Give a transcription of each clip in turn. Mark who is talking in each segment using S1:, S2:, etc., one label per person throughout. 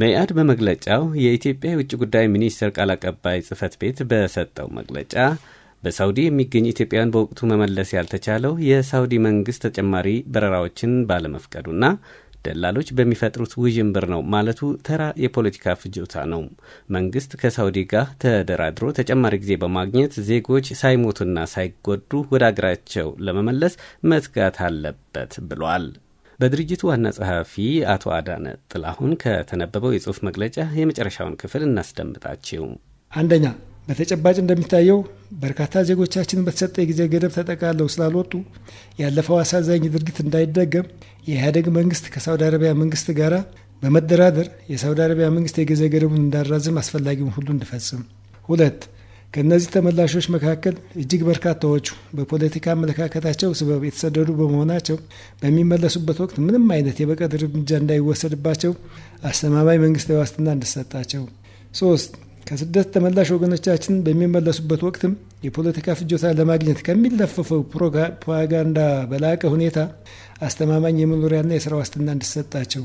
S1: መኢአድ በመግለጫው የኢትዮጵያ የውጭ ጉዳይ ሚኒስትር ቃል አቀባይ ጽህፈት ቤት በሰጠው መግለጫ በሳውዲ የሚገኝ ኢትዮጵያውያን በወቅቱ መመለስ ያልተቻለው የሳውዲ መንግስት ተጨማሪ በረራዎችን ባለመፍቀዱና ደላሎች በሚፈጥሩት ውዥንብር ነው ማለቱ ተራ የፖለቲካ ፍጆታ ነው። መንግስት ከሳውዲ ጋር ተደራድሮ ተጨማሪ ጊዜ በማግኘት ዜጎች ሳይሞቱና ሳይጎዱ ወደ አገራቸው ለመመለስ መትጋት አለበት ብሏል። በድርጅቱ ዋና ጸሐፊ አቶ አዳነ ጥላሁን ከተነበበው የጽሑፍ መግለጫ የመጨረሻውን ክፍል እናስደምጣችው።
S2: አንደኛ በተጨባጭ እንደሚታየው በርካታ ዜጎቻችን በተሰጠ የጊዜ ገደብ ተጠቃለው ስላልወጡ ያለፈው አሳዛኝ ድርጊት እንዳይደገም የኢህአደግ መንግስት ከሳውዲ አረቢያ መንግስት ጋር በመደራደር የሳውዲ አረቢያ መንግስት የጊዜ ገደቡን እንዳራዝም አስፈላጊውን ሁሉ እንዲፈጽም። ሁለት ከእነዚህ ተመላሾች መካከል እጅግ በርካታዎቹ በፖለቲካ አመለካከታቸው ስበብ የተሰደዱ በመሆናቸው በሚመለሱበት ወቅት ምንም አይነት የበቀል እርምጃ እንዳይወሰድባቸው አስተማማኝ መንግስታዊ ዋስትና እንዲሰጣቸው። ሶስት ከስደት ተመላሽ ወገኖቻችን በሚመለሱበት ወቅትም የፖለቲካ ፍጆታ ለማግኘት ከሚለፈፈው ፕሮፓጋንዳ በላቀ ሁኔታ አስተማማኝ የመኖሪያና የስራ ዋስትና እንዲሰጣቸው።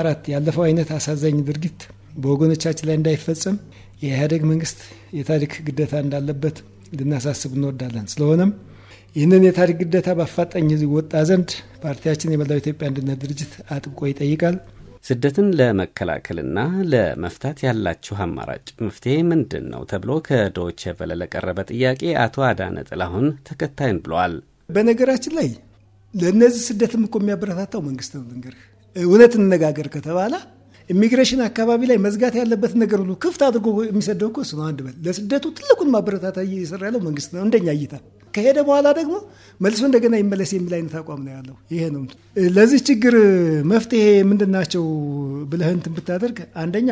S2: አራት ያለፈው አይነት አሳዛኝ ድርጊት በወገኖቻችን ላይ እንዳይፈጸም የኢህአዴግ መንግስት የታሪክ ግዴታ እንዳለበት ልናሳስብ እንወዳለን። ስለሆነም ይህንን የታሪክ ግዴታ በአፋጣኝ ወጣ ዘንድ ፓርቲያችን የመላው ኢትዮጵያ አንድነት ድርጅት አጥብቆ ይጠይቃል።
S1: ስደትን ለመከላከልና ለመፍታት ያላችሁ አማራጭ መፍትሄ ምንድን ነው ተብሎ ከዶቼ ቬለ ለቀረበ ጥያቄ አቶ አዳነ ጥላሁን ተከታይን ብለዋል።
S2: በነገራችን ላይ ለእነዚህ ስደትም እኮ የሚያበረታታው መንግስት ነው። ልንገርህ፣ እውነት እንነጋገር ከተባለ ኢሚግሬሽን አካባቢ ላይ መዝጋት ያለበት ነገር ሁሉ ክፍት አድርጎ የሚሰደው እኮ እሱ ነው። አንድ በል ለስደቱ ትልቁን ማበረታታ እየሰራ ያለው መንግስት ነው፣ እንደኛ እይታ። ከሄደ በኋላ ደግሞ መልሶ እንደገና ይመለስ የሚል አይነት አቋም ነው ያለው። ይሄ ነው ለዚህ ችግር መፍትሄ ምንድናቸው ናቸው ብለህ እንትን ብታደርግ፣ አንደኛ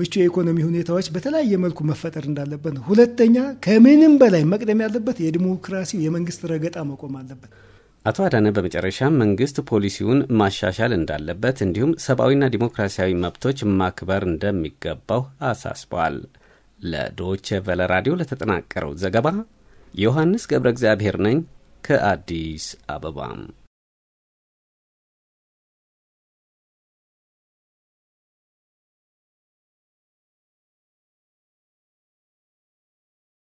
S2: ምቹ የኢኮኖሚ ሁኔታዎች በተለያየ መልኩ መፈጠር እንዳለበት ነው። ሁለተኛ ከምንም በላይ መቅደም ያለበት የዲሞክራሲ የመንግስት ረገጣ መቆም አለበት።
S1: አቶ አዳነ በመጨረሻም መንግስት ፖሊሲውን ማሻሻል እንዳለበት እንዲሁም ሰብአዊና ዲሞክራሲያዊ መብቶች ማክበር እንደሚገባው አሳስበዋል። ለዶቼ ቨለ ራዲዮ
S2: ለተጠናቀረው ዘገባ ዮሐንስ ገብረ እግዚአብሔር ነኝ ከአዲስ አበባ